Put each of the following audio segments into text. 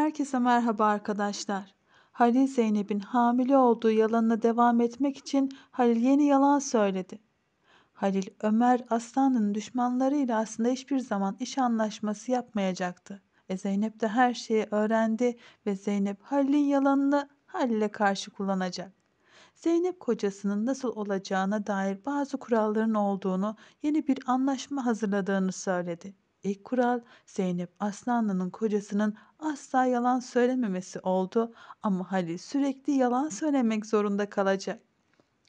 Herkese merhaba arkadaşlar. Halil Zeynep'in hamile olduğu yalanına devam etmek için Halil yeni yalan söyledi. Halil Ömer Aslan'ın düşmanlarıyla aslında hiçbir zaman iş anlaşması yapmayacaktı. E Zeynep de her şeyi öğrendi ve Zeynep Halil'in yalanını Halil'e karşı kullanacak. Zeynep kocasının nasıl olacağına dair bazı kuralların olduğunu, yeni bir anlaşma hazırladığını söyledi. İlk kural Zeynep Aslanlı'nın kocasının asla yalan söylememesi oldu ama Halil sürekli yalan söylemek zorunda kalacak.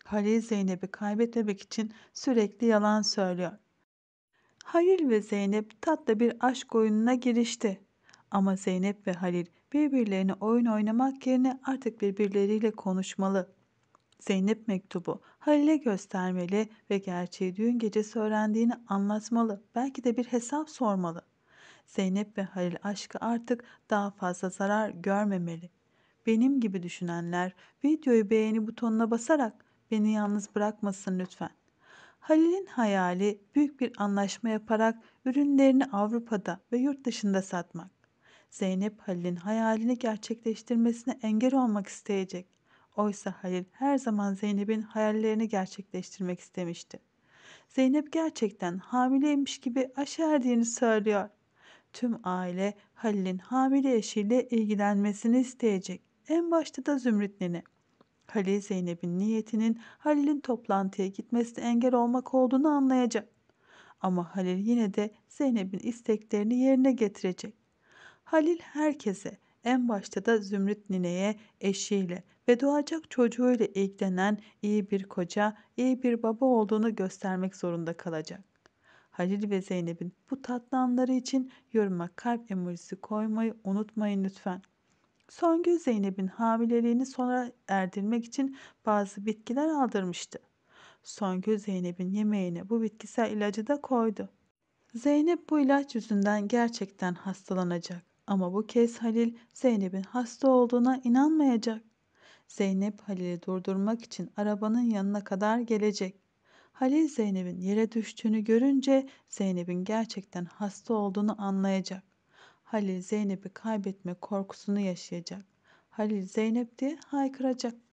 Halil Zeynep'i kaybetmemek için sürekli yalan söylüyor. Halil ve Zeynep tatlı bir aşk oyununa girişti. Ama Zeynep ve Halil birbirlerine oyun oynamak yerine artık birbirleriyle konuşmalı. Zeynep mektubu Halil'e göstermeli ve gerçeği düğün gecesi öğrendiğini anlatmalı. Belki de bir hesap sormalı. Zeynep ve Halil aşkı artık daha fazla zarar görmemeli. Benim gibi düşünenler videoyu beğeni butonuna basarak beni yalnız bırakmasın lütfen. Halil'in hayali büyük bir anlaşma yaparak ürünlerini Avrupa'da ve yurt dışında satmak. Zeynep Halil'in hayalini gerçekleştirmesine engel olmak isteyecek. Oysa Halil her zaman Zeynep'in hayallerini gerçekleştirmek istemişti. Zeynep gerçekten hamileymiş gibi aşerdiğini söylüyor. Tüm aile Halil'in hamile eşiyle ilgilenmesini isteyecek. En başta da Zümrüt nene. Halil Zeynep'in niyetinin Halil'in toplantıya gitmesine engel olmak olduğunu anlayacak. Ama Halil yine de Zeynep'in isteklerini yerine getirecek. Halil herkese en başta da Zümrüt nineye eşiyle ve doğacak çocuğuyla ilgilenen iyi bir koca, iyi bir baba olduğunu göstermek zorunda kalacak. Halil ve Zeynep'in bu tatlı anları için yoruma kalp emojisi koymayı unutmayın lütfen. Songül Zeynep'in hamileliğini sona erdirmek için bazı bitkiler aldırmıştı. Songül Zeynep'in yemeğine bu bitkisel ilacı da koydu. Zeynep bu ilaç yüzünden gerçekten hastalanacak. Ama bu kez Halil Zeynep'in hasta olduğuna inanmayacak. Zeynep Halil'i durdurmak için arabanın yanına kadar gelecek. Halil Zeynep'in yere düştüğünü görünce Zeynep'in gerçekten hasta olduğunu anlayacak. Halil Zeynep'i kaybetme korkusunu yaşayacak. Halil Zeynep diye haykıracak.